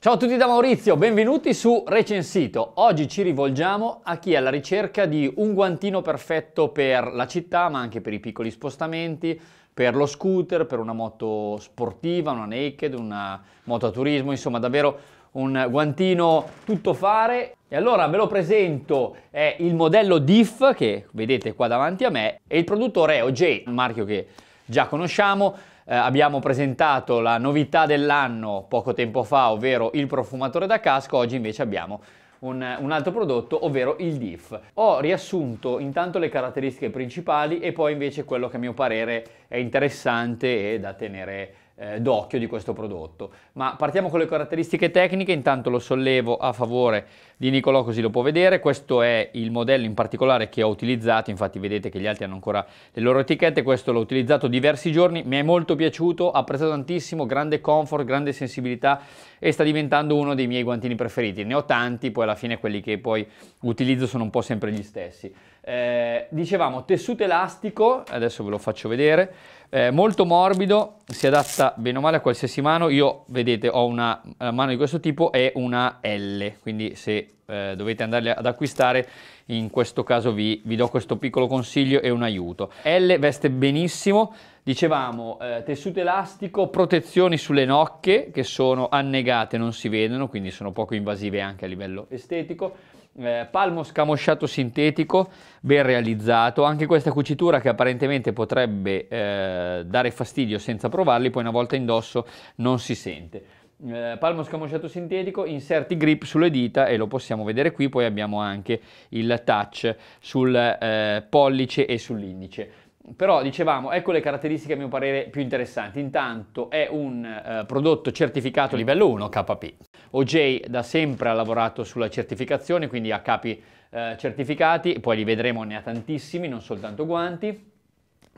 Ciao a tutti da Maurizio, benvenuti su Recensito. Oggi ci rivolgiamo a chi è alla ricerca di un guantino perfetto per la città, ma anche per i piccoli spostamenti, per lo scooter, per una moto sportiva, una naked, una moto a turismo, insomma davvero un guantino tutto fare. E allora ve lo presento, è il modello DIF che vedete qua davanti a me e il produttore è OJ, un marchio che già conosciamo. Eh, abbiamo presentato la novità dell'anno poco tempo fa, ovvero il profumatore da casco, oggi invece abbiamo un, un, altro prodotto, ovvero il DIF. Ho riassunto intanto le caratteristiche principali e poi invece quello che a mio parere è interessante e da tenere eh, d'occhio di questo prodotto. Ma partiamo con le caratteristiche tecniche, intanto lo sollevo a favore di Nicolò così lo può vedere, questo è il modello in particolare che ho utilizzato, infatti vedete che gli altri hanno ancora le loro etichette, questo l'ho utilizzato diversi giorni, mi è molto piaciuto, apprezzato tantissimo, grande comfort, grande sensibilità e sta diventando uno dei miei guantini preferiti, ne ho tanti, poi alla fine quelli che poi utilizzo sono un po' sempre gli stessi. Eh, dicevamo tessuto elastico, adesso ve lo faccio vedere, eh, molto morbido, si adatta bene o male a qualsiasi mano, io vedete ho una, una eh, mano di questo tipo e una L, quindi se eh, dovete andare ad acquistare in questo caso vi, vi, do questo piccolo consiglio e un aiuto. L veste benissimo, dicevamo eh, tessuto elastico, protezioni sulle nocche che sono annegate, non si vedono, quindi sono poco invasive anche a livello estetico eh, palmo scamosciato sintetico, ben realizzato, anche questa cucitura che apparentemente potrebbe eh, dare fastidio senza provarli, poi una volta indosso non si sente. Eh, palmo scamosciato sintetico, inserti grip sulle dita e lo possiamo vedere qui, poi abbiamo anche il touch sul eh, pollice e sull'indice però dicevamo, ecco le caratteristiche a mio parere più interessanti. Intanto è un eh, prodotto certificato livello 1 KP. OJ da sempre ha lavorato sulla certificazione, quindi ha capi eh, certificati, poi li vedremo, ne ha tantissimi, non soltanto guanti,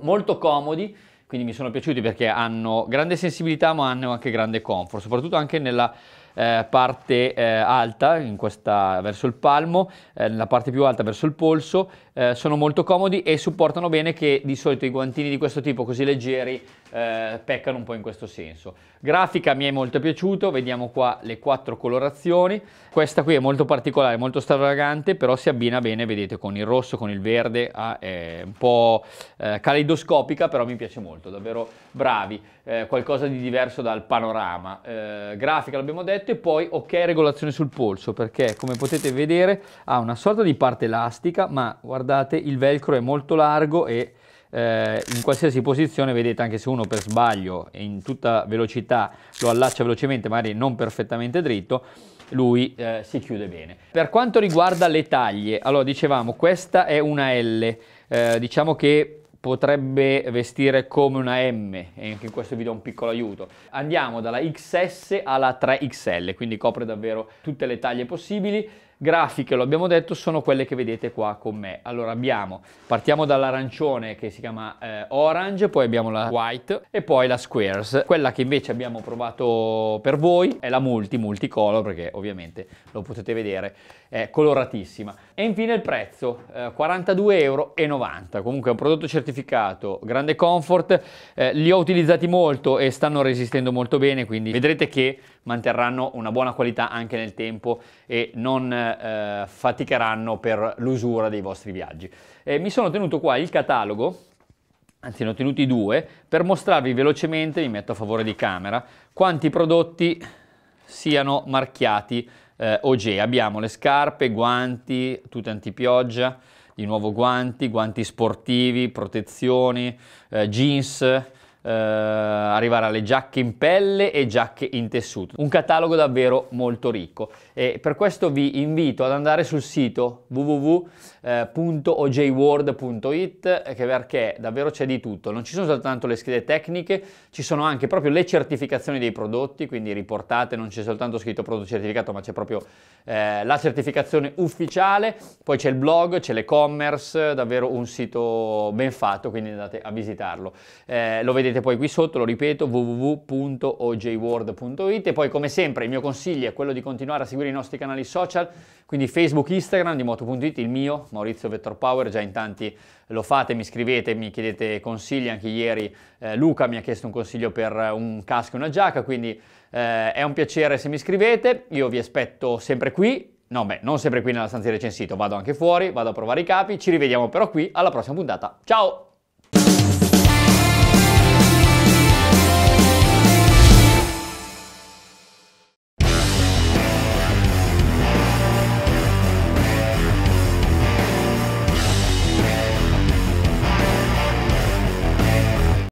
molto comodi, quindi mi sono piaciuti perché hanno grande sensibilità ma hanno anche grande comfort, soprattutto anche nella eh, parte eh, alta, questa, verso il palmo, eh, la parte più alta verso il polso, eh, sono molto comodi e supportano bene che di solito i guantini di questo tipo così leggeri eh, peccano un po' in questo senso. Grafica mi è molto piaciuto, vediamo qua le quattro colorazioni, questa qui è molto particolare, molto stravagante, però si abbina bene, vedete, con il rosso, con il verde, ah, è un po' caleidoscopica, però mi piace molto, davvero bravi, qualcosa di diverso dal panorama. grafica l'abbiamo detto e poi ok regolazione sul polso perché come potete vedere ha una sorta di parte elastica ma guardate il velcro è molto largo e eh, in qualsiasi posizione vedete anche se uno per sbaglio e in tutta velocità lo allaccia velocemente magari non perfettamente dritto lui eh, si chiude bene. Per quanto riguarda le taglie, allora dicevamo questa è una L, eh, diciamo che potrebbe vestire come una M e anche in questo vi do un piccolo aiuto. Andiamo dalla XS alla 3XL, quindi copre davvero tutte le taglie possibili grafiche, lo abbiamo detto, sono quelle che vedete qua con me. Allora abbiamo, partiamo dall'arancione che si chiama eh, Orange, poi abbiamo la White e poi la Squares. Quella che invece abbiamo provato per voi è la Multi, Multicolor, perché ovviamente lo potete vedere, è coloratissima. E infine il prezzo, eh, 42,90 euro. Comunque è un prodotto certificato, grande comfort, eh, li ho utilizzati molto e stanno resistendo molto bene, quindi vedrete che manterranno una buona qualità anche nel tempo e non eh, faticheranno per l'usura dei vostri viaggi. Eh, mi sono tenuto qua il catalogo anzi ne ho tenuti due, per mostrarvi velocemente, mi metto a favore di camera, quanti prodotti siano marchiati eh, OG. Abbiamo le scarpe, guanti, tute antipioggia, di nuovo guanti, guanti sportivi, protezioni, eh, jeans, eh, arrivare alle giacche in pelle e giacche in tessuto. Un catalogo davvero molto ricco e per questo vi invito ad andare sul sito www.ojworld.it eh, eh, perché davvero c'è di tutto. Non ci sono soltanto le schede tecniche, ci sono anche proprio le certificazioni dei prodotti, quindi riportate, non c'è soltanto scritto prodotto certificato, ma c'è proprio eh, la certificazione ufficiale, poi c'è il blog, c'è l'e-commerce, davvero un sito ben fatto, quindi andate a visitarlo. Eh, lo vedete vedete poi qui sotto, lo ripeto, www.ojword.it e poi come sempre il mio consiglio è quello di continuare a seguire i nostri canali social, quindi Facebook, Instagram di moto.it, il mio, Maurizio Vettor Power, già in tanti lo fate, mi scrivete, mi chiedete consigli, anche ieri eh, Luca mi ha chiesto un consiglio per un casco e una giacca, quindi eh, è un piacere se mi scrivete, io vi aspetto sempre qui, no beh, non sempre qui nella stanza di recensito, vado anche fuori, vado a provare i capi, ci rivediamo però qui alla prossima puntata, ciao!